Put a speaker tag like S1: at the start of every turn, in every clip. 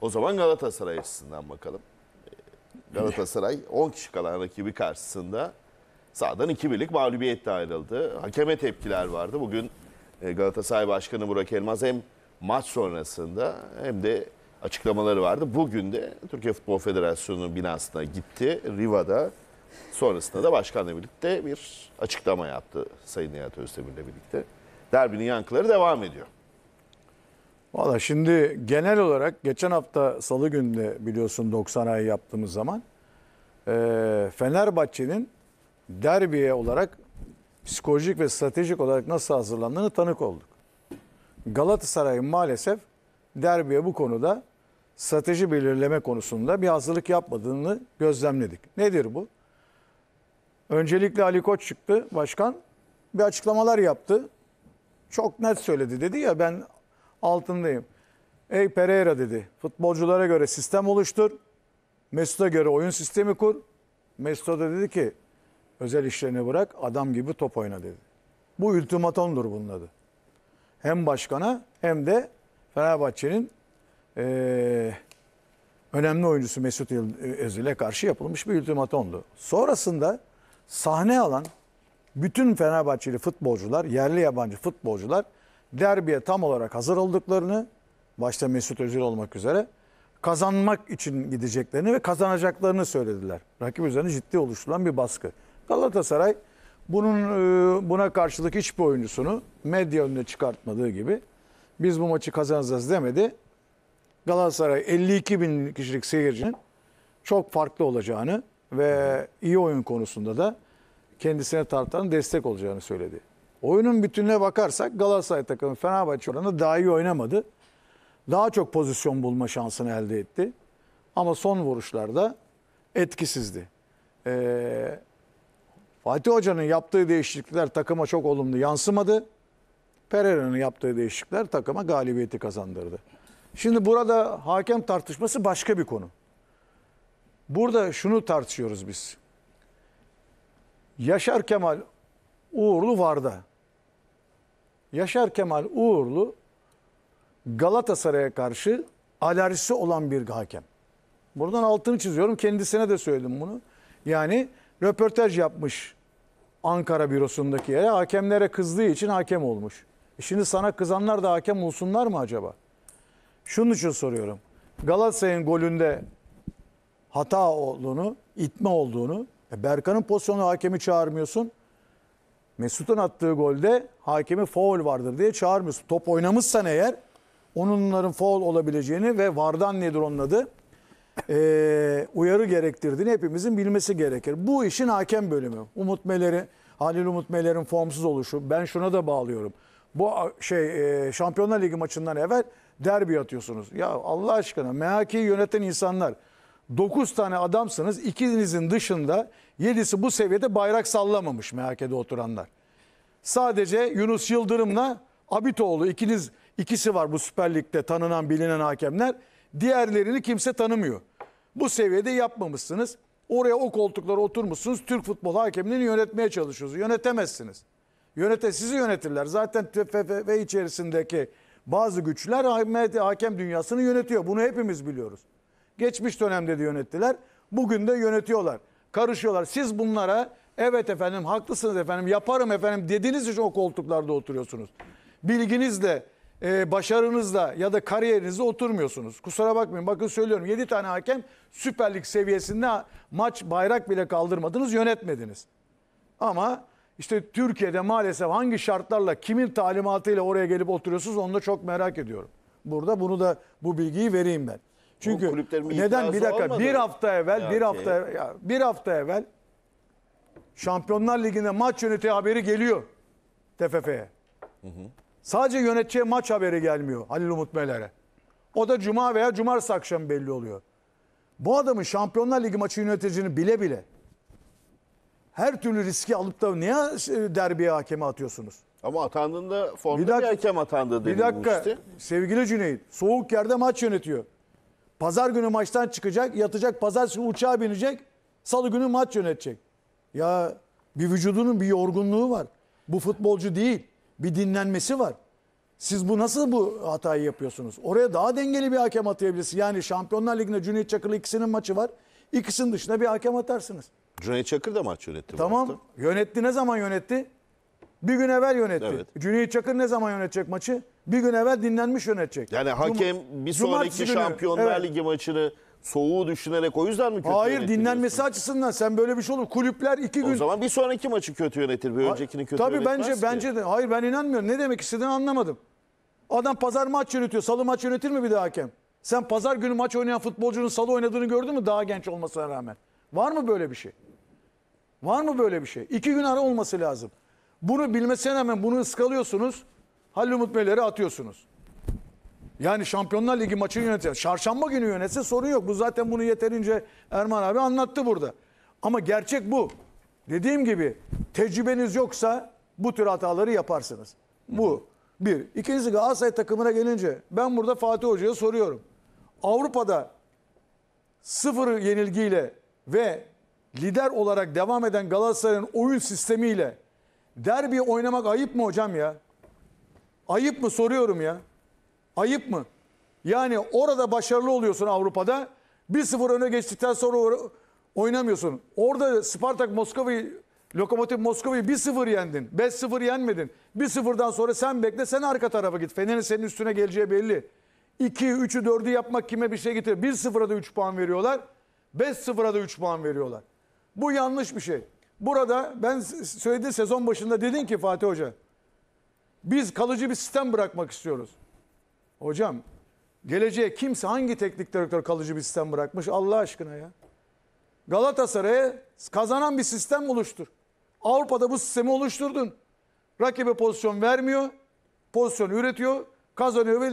S1: O zaman Galatasaray açısından bakalım. Ee, Galatasaray 10 kişi kalan rakibi karşısında sağdan 2 birlik mağlubiyetle ayrıldı. Hakeme tepkiler vardı. Bugün e, Galatasaray Başkanı Burak Elmaz hem maç sonrasında hem de açıklamaları vardı. Bugün de Türkiye Futbol Federasyonu'nun binasına gitti. Riva'da sonrasında da başkanla birlikte bir açıklama yaptı Sayın Nihat Özdemir'le birlikte. Derbinin yankıları devam ediyor. Valla şimdi genel olarak geçen hafta salı günde biliyorsun 90 ay yaptığımız zaman e, Fenerbahçe'nin derbiye olarak psikolojik ve stratejik olarak nasıl hazırlandığını tanık olduk. Galatasaray maalesef derbiye bu konuda strateji belirleme konusunda bir hazırlık yapmadığını gözlemledik. Nedir bu? Öncelikle Ali Koç çıktı başkan bir açıklamalar yaptı. Çok net söyledi dedi ya ben altındayım. Ey Pereira dedi. Futbolculara göre sistem oluştur. Mesut'a göre oyun sistemi kur. Mesut da dedi ki özel işlerini bırak adam gibi top oyna dedi. Bu ultimatomdur bunun adı. Hem başkana hem de Fenerbahçe'nin e, önemli oyuncusu Mesut Özil'e karşı yapılmış bir ultimatomdu. Sonrasında sahne alan bütün Fenerbahçeli futbolcular, yerli yabancı futbolcular derbiye tam olarak hazır olduklarını başta Mesut Özil olmak üzere kazanmak için gideceklerini ve kazanacaklarını söylediler. Rakip üzerine ciddi oluşturulan bir baskı. Galatasaray bunun e, buna karşılık hiçbir oyuncusunu medya önüne çıkartmadığı gibi biz bu maçı kazanacağız demedi. Galatasaray 52 bin kişilik seyircinin çok farklı olacağını ve iyi oyun konusunda da kendisine tartan destek olacağını söyledi. Oyunun bütününe bakarsak Galatasaray takımı Fenerbahçe oranı daha iyi oynamadı. Daha çok pozisyon bulma şansını elde etti. Ama son vuruşlarda etkisizdi. Ee, Fatih Hoca'nın yaptığı değişiklikler takıma çok olumlu yansımadı. Pereira'nın yaptığı değişiklikler takıma galibiyeti kazandırdı. Şimdi burada hakem tartışması başka bir konu. Burada şunu tartışıyoruz biz. Yaşar Kemal Uğurlu Varda. Yaşar Kemal Uğurlu Galatasaray'a karşı alerjisi olan bir hakem. Buradan altını çiziyorum. Kendisine de söyledim bunu. Yani röportaj yapmış Ankara bürosundaki yere. Hakemlere kızdığı için hakem olmuş. E şimdi sana kızanlar da hakem olsunlar mı acaba? Şunun için soruyorum. Galatasaray'ın golünde hata olduğunu, itme olduğunu, e Berkan'ın pozisyonu hakemi çağırmıyorsun. Mesut'un attığı golde hakemi foul vardır diye çağırmış, Top oynamışsan eğer onunların foul olabileceğini ve vardan nedir onun adı e, uyarı gerektirdiğini hepimizin bilmesi gerekir. Bu işin hakem bölümü. Umut Meler'i, Halil Umut Meler'in formsuz oluşu. Ben şuna da bağlıyorum. Bu şey e, Şampiyonlar Ligi maçından evvel derbi atıyorsunuz. Ya Allah aşkına MHK'yi yöneten insanlar 9 tane adamsınız, ikinizin dışında 7'si bu seviyede bayrak sallamamış MHK'de oturanlar. Sadece Yunus Yıldırım'la Abitoğlu ikiniz ikisi var bu Süper Lig'de tanınan bilinen hakemler. Diğerlerini kimse tanımıyor. Bu seviyede yapmamışsınız. Oraya o koltuklara oturmuşsunuz. Türk futbol hakemlerini yönetmeye çalışıyorsunuz. Yönetemezsiniz. Yönete sizi yönetirler. Zaten TFF içerisindeki bazı güçler hakem dünyasını yönetiyor. Bunu hepimiz biliyoruz. Geçmiş dönemde de yönettiler. Bugün de yönetiyorlar. Karışıyorlar. Siz bunlara evet efendim haklısınız efendim yaparım efendim dediğiniz için o koltuklarda oturuyorsunuz. Bilginizle, e, başarınızla ya da kariyerinizle oturmuyorsunuz. Kusura bakmayın bakın söylüyorum 7 tane hakem Süper Lig seviyesinde maç bayrak bile kaldırmadınız yönetmediniz. Ama işte Türkiye'de maalesef hangi şartlarla kimin talimatıyla oraya gelip oturuyorsunuz onu da çok merak ediyorum. Burada bunu da bu bilgiyi vereyim ben. Çünkü neden bir dakika olmadı. bir hafta evvel ya bir şey- hafta ya, bir hafta evvel Şampiyonlar Ligi'nde maç yönetici haberi geliyor TFF'ye. Sadece yöneticiye maç haberi gelmiyor Halil Umut Meler'e. O da cuma veya cumartesi akşam belli oluyor. Bu adamın Şampiyonlar Ligi maçı yöneticini bile bile her türlü riski alıp da niye e, derbiye hakeme atıyorsunuz? Ama atandığında formda bir, dakika, bir hakem atandı denilmişti. Bir dakika sevgili Cüneyt soğuk yerde maç yönetiyor. Pazar günü maçtan çıkacak, yatacak, Pazar günü uçağa binecek, salı günü maç yönetecek. Ya bir vücudunun bir yorgunluğu var. Bu futbolcu değil. Bir dinlenmesi var. Siz bu nasıl bu hatayı yapıyorsunuz? Oraya daha dengeli bir hakem atayabilirsiniz. Yani Şampiyonlar Ligi'nde Cüneyt Çakır'la ikisinin maçı var. İkisinin dışında bir hakem atarsınız. Cüneyt Çakır da maç yönetti. Tamam. Yönetti ne zaman yönetti? Bir gün evvel yönetti. Evet. Cüneyt Çakır ne zaman yönetecek maçı? Bir gün evvel dinlenmiş yönetecek. Yani hakem bir sonraki Şampiyonlar evet. Ligi maçını soğuğu düşünerek o yüzden mi kötü Hayır dinlenmesi açısından sen böyle bir şey olur. Kulüpler iki gün... O zaman bir sonraki maçı kötü yönetir. Bir öncekini kötü Tabii bence, ki. bence de. Hayır ben inanmıyorum. Ne demek istediğini anlamadım. Adam pazar maç yönetiyor. Salı maç yönetir mi bir daha hakem? Sen pazar günü maç oynayan futbolcunun salı oynadığını gördün mü daha genç olmasına rağmen? Var mı böyle bir şey? Var mı böyle bir şey? İki gün ara olması lazım. Bunu bilmesine hemen bunu ıskalıyorsunuz. Halil Umut Beyleri atıyorsunuz. Yani Şampiyonlar Ligi maçını yönetiyor. Çarşamba günü yönetse sorun yok. Bu zaten bunu yeterince Erman abi anlattı burada. Ama gerçek bu. Dediğim gibi tecrübeniz yoksa bu tür hataları yaparsınız. Bu bir. İkincisi Galatasaray takımına gelince ben burada Fatih Hoca'ya soruyorum. Avrupa'da sıfır yenilgiyle ve lider olarak devam eden Galatasaray'ın oyun sistemiyle derbi oynamak ayıp mı hocam ya? Ayıp mı soruyorum ya? Ayıp mı? Yani orada başarılı oluyorsun Avrupa'da. 1-0 öne geçtikten sonra oynamıyorsun. Orada Spartak Moskova'yı Lokomotiv Moskova'yı 1-0 yendin. 5-0 yenmedin. 1-0'dan sonra sen bekle sen arka tarafa git. Fener'in senin üstüne geleceği belli. 2, 3'ü 4'ü yapmak kime bir şey getirir? 1-0'a da 3 puan veriyorlar. 5-0'a da 3 puan veriyorlar. Bu yanlış bir şey. Burada ben söyledi sezon başında dedin ki Fatih Hoca. Biz kalıcı bir sistem bırakmak istiyoruz. Hocam geleceğe kimse hangi teknik direktör kalıcı bir sistem bırakmış Allah aşkına ya. Galatasaray'a kazanan bir sistem oluştur. Avrupa'da bu sistemi oluşturdun. Rakibe pozisyon vermiyor. Pozisyon üretiyor. Kazanıyor ve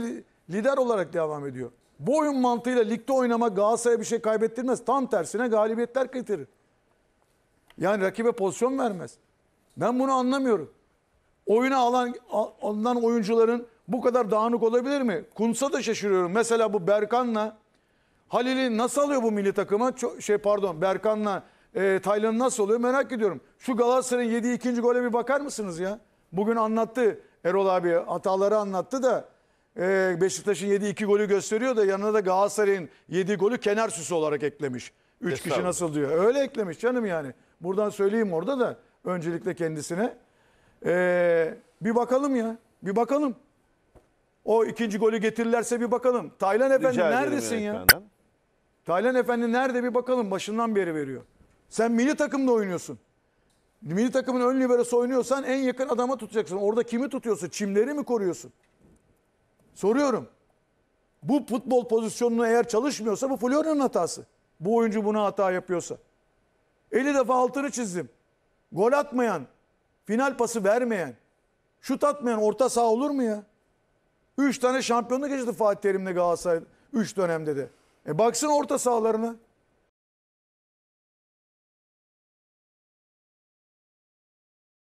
S1: lider olarak devam ediyor. Bu oyun mantığıyla ligde oynamak Galatasaray'a bir şey kaybettirmez. Tam tersine galibiyetler getirir. Yani rakibe pozisyon vermez. Ben bunu anlamıyorum. Oyuna alan alınan oyuncuların bu kadar dağınık olabilir mi? Kunsa da şaşırıyorum. Mesela bu Berkan'la Halil'i nasıl alıyor bu milli takıma? Çok, şey pardon Berkan'la e, Taylan'ı nasıl oluyor merak ediyorum. Şu Galatasaray'ın 7 ikinci gole bir bakar mısınız ya? Bugün anlattı Erol abi hataları anlattı da e, Beşiktaş'ın 7-2 golü gösteriyor da yanına da Galatasaray'ın 7 golü kenar süsü olarak eklemiş. Üç kişi nasıl diyor. Öyle eklemiş canım yani. Buradan söyleyeyim orada da öncelikle kendisine. Ee, bir bakalım ya. Bir bakalım. O ikinci golü getirirlerse bir bakalım. Taylan Efendi Rica neredesin ya? yönetmenden. Taylan Efendi nerede bir bakalım. Başından beri veriyor. Sen milli takımda oynuyorsun. Milli takımın ön liberosu oynuyorsan en yakın adama tutacaksın. Orada kimi tutuyorsun? Çimleri mi koruyorsun? Soruyorum. Bu futbol pozisyonunu eğer çalışmıyorsa bu Florya'nın hatası. Bu oyuncu buna hata yapıyorsa. 50 defa altını çizdim. Gol atmayan, final pası vermeyen, şut atmayan orta saha olur mu ya? 3 tane şampiyonluk geçti Fatih Terim'le Galatasaray 3 dönemde de. E baksın orta sahalarına.